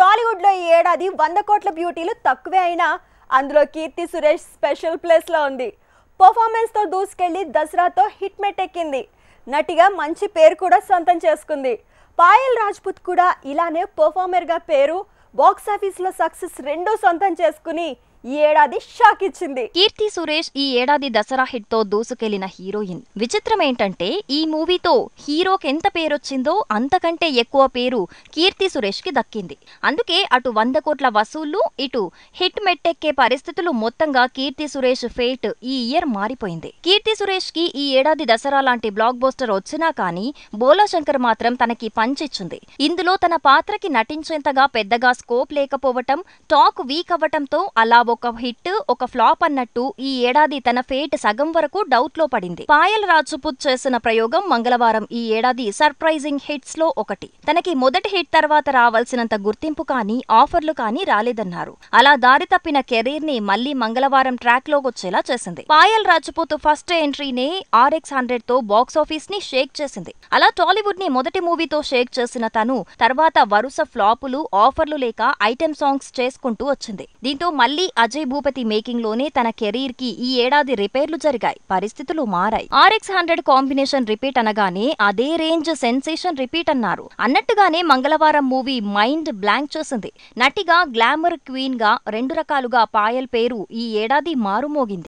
టాలీవుడ్లో ఈ ఏడాది వంద కోట్ల బ్యూటీలు తక్కువే అయినా అందులో కీర్తి సురేష్ స్పెషల్ ప్లేస్లో ఉంది పర్ఫార్మెన్స్ తో దూసుకెళ్లి దసరాతో హిట్ మెట్టెక్కింది నటిగా మంచి పేరు కూడా సొంతం చేసుకుంది పాయల్ రాజ్పుత్ కూడా ఇలానే గా పేరు లో సక్సెస్ రెండో సొంతం చేసుకుని ఈ ఏడాది షాక్ ఇచ్చింది కీర్తి సురేష్ ఈ ఏడాది దసరా హిట్ తో దూసుకెళ్లిన హీరోయిన్ విచిత్రం ఏంటంటే ఈ మూవీతో హీరోకి ఎంత పేరొచ్చిందో అంతకంటే ఎక్కువ పేరు కీర్తి సురేష్ కి దక్కింది అందుకే అటు వంద కోట్ల వసూళ్లు ఇటు హిట్ మెట్టెక్కే పరిస్థితులు మొత్తంగా కీర్తి సురేష్ ఫేట్ ఈ ఇయర్ మారిపోయింది కీర్తి సురేష్ కి ఈ ఏడాది దసరా లాంటి బ్లాక్ బోస్టర్ వచ్చినా కానీ బోలా శంకర్ మాత్రం తనకి పంచిచ్చింది ఇందులో తన పాత్రకి నటించేంతగా పెద్దగా స్కోప్ లేకపోవటం టాక్ వీక్ అవ్వటంతో అలా ఒక హిట్ ఒక ఫ్లాప్ అన్నట్టు ఈ ఏడాది తన ఫేట్ సగం వరకు డౌట్ లో పడింది పాయల్ రాజ్పుత్ చేసిన ప్రయోగం మంగళవారం ఈ ఏడాది సర్ప్రైజింగ్ హిట్స్ లో ఒకటి తనకి మొదటి హిట్ తర్వాత రావాల్సినంత గుర్తింపు కానీ ఆఫర్లు కానీ రాలేదన్నారు అలా దారి తప్పిన కెరీర్ ని మళ్లీ మంగళవారం ట్రాక్ లో వచ్చేలా చేసింది పాయల్ రాజ్పుత్ ఫస్ట్ ఎంట్రీనే ఆర్ఎక్స్ హండ్రెడ్ తో బాక్సాఫీస్ ని షేక్ చేసింది అలా టాలీవుడ్ ని మొదటి మూవీతో షేక్ చేసిన తను తర్వాత వరుస ఫ్లాపులు ఆఫర్లు లేక లేక ఐటెం సాంగ్స్ చేసుకుంటూ వచ్చింది దీంతో మళ్లీ అజయ్ భూపతి మేకింగ్ లోనే తన కెరీర్ కి ఈ ఏడాది రిపేర్లు జరిగాయి పరిస్థితులు మారాయి ఆర్ఎక్స్ హండ్రెడ్ కాంబినేషన్ రిపీట్ అనగానే అదే రేంజ్ సెన్సేషన్ రిపీట్ అన్నారు అన్నట్టుగానే మంగళవారం మూవీ మైండ్ బ్లాంక్ చేసింది నటిగా గ్లామర్ క్వీన్ గా రెండు రకాలుగా పాయల్ పేరు ఈ ఏడాది మారుమోగింది